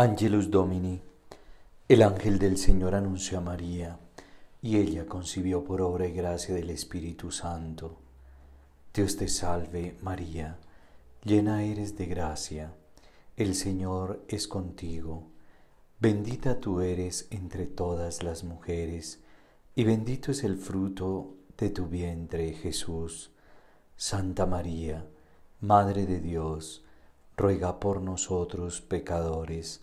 Angelus Domini. El ángel del Señor anunció a María, y ella concibió por obra y gracia del Espíritu Santo. Dios te salve, María, llena eres de gracia, el Señor es contigo, bendita tú eres entre todas las mujeres, y bendito es el fruto de tu vientre, Jesús. Santa María, Madre de Dios, ruega por nosotros pecadores,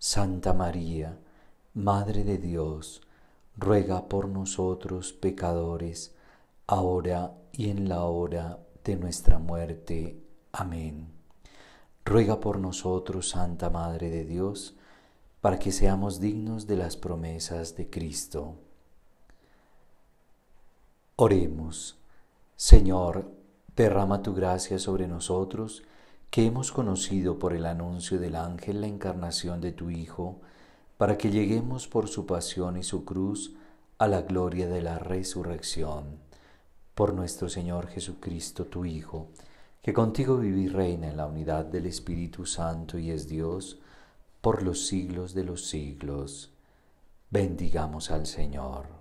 Santa María, Madre de Dios, ruega por nosotros pecadores, ahora y en la hora de nuestra muerte. Amén. Ruega por nosotros, Santa Madre de Dios, para que seamos dignos de las promesas de Cristo. Oremos, Señor, derrama tu gracia sobre nosotros, que hemos conocido por el anuncio del ángel la encarnación de tu Hijo, para que lleguemos por su pasión y su cruz a la gloria de la resurrección. Por nuestro Señor Jesucristo, tu Hijo, que contigo vive y reina en la unidad del Espíritu Santo y es Dios, por los siglos de los siglos. Bendigamos al Señor.